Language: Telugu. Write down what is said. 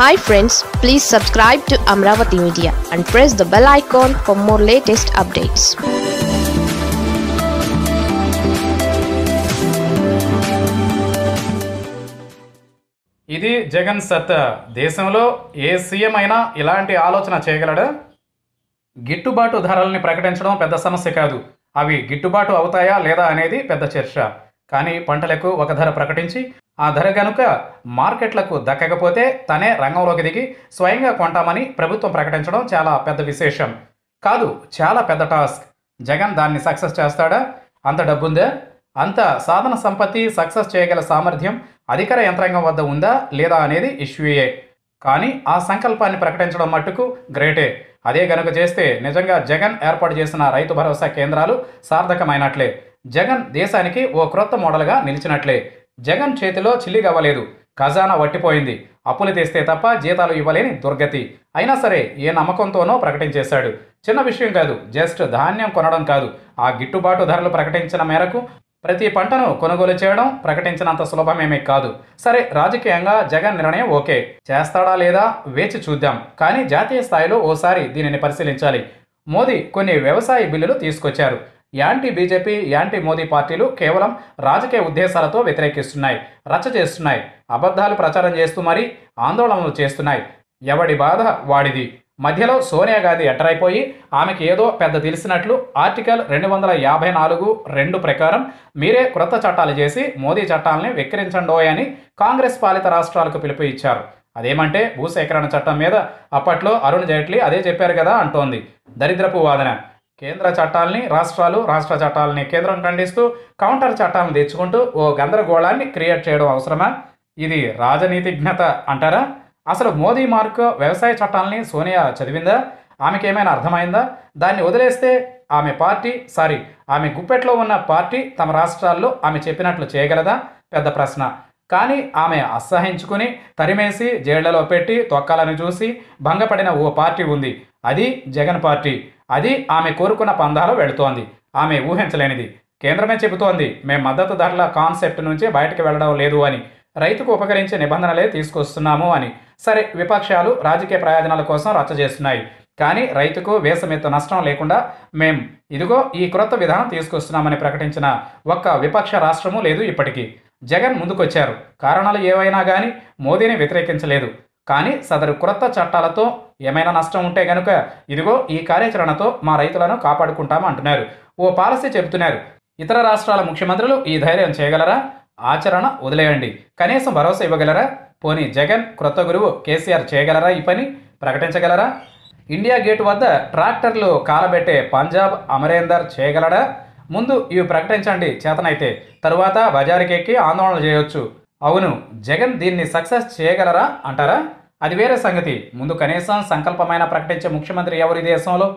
hi friends please subscribe to Amaravati media and press the bell icon for more latest updates ఇది జగన్ సత్త దేశంలో ఏ సీఎం అయినా ఇలాంటి ఆలోచన చేయగలడా గిట్టుబాటు ధరల్ని ప్రకటించడం పెద్ద సమస్య కాదు అవి గిట్టుబాటు అవుతాయా లేదా అనేది పెద్ద చర్చ కానీ పంటలకు ఒక ధర ప్రకటించి ఆ ధర కనుక మార్కెట్లకు దక్కకపోతే తనే రంగంలోకి దిగి స్వయంగా కొంటామని ప్రభుత్వం ప్రకటించడం చాలా పెద్ద విశేషం కాదు చాలా పెద్ద టాస్క్ జగన్ దాన్ని సక్సెస్ చేస్తాడా అంత డబ్బుందా అంత సాధన సంపత్తి సక్సెస్ చేయగల సామర్థ్యం అధికార యంత్రాంగం వద్ద ఉందా లేదా అనేది ఇష్యూయే కానీ ఆ సంకల్పాన్ని ప్రకటించడం మట్టుకు గ్రేటే అదే గనుక చేస్తే నిజంగా జగన్ ఏర్పాటు చేసిన రైతు భరోసా కేంద్రాలు సార్థకమైనట్లే జగన్ దేశానికి ఓ క్రొత్త మోడల్గా నిలిచినట్లే జగన్ చేతిలో చిల్లిగవ్వలేదు ఖజానా వట్టిపోయింది అప్పులు తెస్తే తప్ప జీతాలు ఇవ్వలేని దుర్గతి అయినా సరే ఏ నమ్మకంతోనో ప్రకటించేశాడు చిన్న విషయం కాదు జస్ట్ ధాన్యం కొనడం కాదు ఆ గిట్టుబాటు ధరలు ప్రకటించిన మేరకు ప్రతి పంటను కొనుగోలు చేయడం ప్రకటించినంత సులభమేమీ కాదు సరే రాజకీయంగా జగన్ నిర్ణయం ఓకే చేస్తాడా లేదా వేచి చూద్దాం కానీ జాతీయ స్థాయిలో ఓసారి దీనిని పరిశీలించాలి మోదీ కొన్ని వ్యవసాయ బిల్లులు తీసుకొచ్చారు యాంటీ బీజేపీ యాంటీ మోదీ పార్టీలు కేవలం రాజకీయ ఉద్దేశాలతో వ్యతిరేకిస్తున్నాయి రచ్చ చేస్తున్నాయి అబద్ధాలు ప్రచారం చేస్తూ మరీ ఆందోళనలు చేస్తున్నాయి ఎవడి బాధ వాడిది మధ్యలో సోనియా గాంధీ ఎంటరైపోయి ఆమెకి ఏదో పెద్ద తెలిసినట్లు ఆర్టికల్ రెండు వందల యాభై నాలుగు రెండు ప్రకారం మీరే క్రొత్త చట్టాలు చేసి మోదీ చట్టాలని వెక్కిరించండోయని అని కాంగ్రెస్ పాలిత రాష్ట్రాలకు పిలుపు ఇచ్చారు అదేమంటే భూసేకరణ చట్టం మీద అప్పట్లో అరుణ్ జైట్లీ అదే చెప్పారు కదా అంటోంది దరిద్రపు వాదన కేంద్ర చట్టాలని రాష్ట్రాలు రాష్ట్ర చట్టాలని కేంద్రం ఖండిస్తూ కౌంటర్ చట్టాలను తెచ్చుకుంటూ ఓ గందరగోళాన్ని క్రియేట్ చేయడం అవసరమా ఇది రాజనీతిజ్ఞత అంటారా అసలు మోదీ మార్క్ వ్యవసాయ చట్టాలని సోనియా చదివిందా ఆమెకి ఏమైనా అర్థమైందా దాన్ని వదిలేస్తే ఆమె పార్టీ సారీ ఆమె గుప్పెట్లో ఉన్న పార్టీ తమ రాష్ట్రాల్లో ఆమె చెప్పినట్లు చేయగలదా పెద్ద ప్రశ్న కానీ ఆమె అసహించుకుని తరిమేసి జైళ్లలో పెట్టి తొక్కాలని చూసి భంగపడిన ఓ పార్టీ ఉంది అది జగన్ పార్టీ అది ఆమె కోరుకున్న పందాలో వెళుతోంది ఆమె ఊహించలేనిది కేంద్రమే చెబుతోంది మేము మద్దతు ధరల కాన్సెప్ట్ నుంచి బయటకు వెళ్ళడం లేదు అని రైతుకు ఉపకరించే నిబంధనలే తీసుకొస్తున్నాము అని సరే విపక్షాలు రాజకీయ ప్రయోజనాల కోసం రచ్చ చేస్తున్నాయి కానీ రైతుకు వేసమెత్త నష్టం లేకుండా మేం ఇదిగో ఈ క్రొత్త విధానం తీసుకొస్తున్నామని ప్రకటించిన ఒక్క విపక్ష రాష్ట్రము లేదు ఇప్పటికీ జగన్ ముందుకొచ్చారు కారణాలు ఏవైనా కానీ మోదీని వ్యతిరేకించలేదు కానీ సదరు క్రొత్త చట్టాలతో ఏమైనా నష్టం ఉంటే కనుక ఇదిగో ఈ కార్యాచరణతో మా రైతులను కాపాడుకుంటాము అంటున్నారు ఓ పాలసీ చెబుతున్నారు ఇతర రాష్ట్రాల ముఖ్యమంత్రులు ఈ ధైర్యం చేయగలరా ఆచరణ వదిలేయండి కనీసం భరోసా ఇవ్వగలరా పోనీ జగన్ క్రొత్త గురువు కేసీఆర్ చేయగలరా ఈ పని ప్రకటించగలరా ఇండియా గేట్ వద్ద ట్రాక్టర్లు కాలబెట్టే పంజాబ్ అమరేందర్ చేయగలడా ముందు ఇవి ప్రకటించండి చేతనైతే తరువాత బజారుకెక్కి ఆందోళన చేయొచ్చు అవును జగన్ దీన్ని సక్సెస్ చేయగలరా అంటారా అది వేరే సంగతి ముందు కనీసం సంకల్పమైన ప్రకటించే ముఖ్యమంత్రి ఎవరి దేశంలో